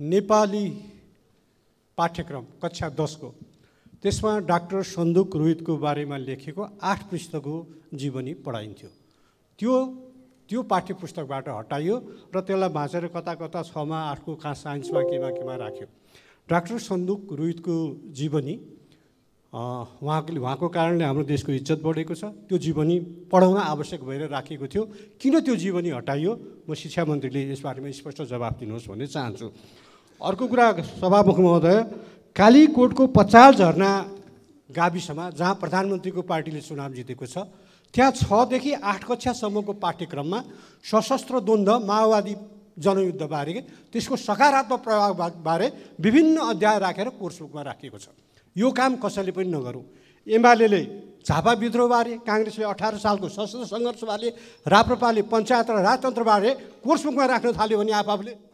नेपाली पाठ्यक्रम कक्षा दसको त्यसमा डाक्टर सन्दुक रोहितको बारेमा लेखेको आठ पृष्ठको जीवनी पढाइन्थ्यो त्यो त्यो पाठ्य पुस्तकबाट हटाइयो र त्यसलाई भाँचेर कता कता छमा आठको कहाँ साइन्समा केमा केमा राख्यो डाक्टर सन्दुक रोहितको जीवनी उहाँले उहाँको कारणले हाम्रो देशको इज्जत बढेको छ त्यो जीवनी पढाउन आवश्यक भएर राखिएको थियो किन त्यो जीवनी हटाइयो म शिक्षा मन्त्रीले यसबारेमा स्पष्ट जवाफ दिनुहोस् भन्ने चाहन्छु अर्को कुरा सभामुख महोदय कालीकोटको पचाल झरना गाविसमा जहाँ प्रधानमन्त्रीको पार्टीले चुनाव जितेको छ त्यहाँ छदेखि आठ कक्षासम्मको पाठ्यक्रममा सशस्त्र द्वन्द्व माओवादी जनयुद्धबारे त्यसको सकारात्मक प्रभावबारे विभिन्न अध्याय राखेर कोर्स कोर्सबुकमा राखिएको छ यो काम कसैले पनि नगरौँ एमाले झापा विद्रोहबारे काङ्ग्रेसले अठार सालको सशस्त्र सङ्घर्षबारे राप्रपाले पञ्चायत र राजतन्त्रबारे कोर्स कोर्सबुकमा राख्न थाल्यो भने आफआफले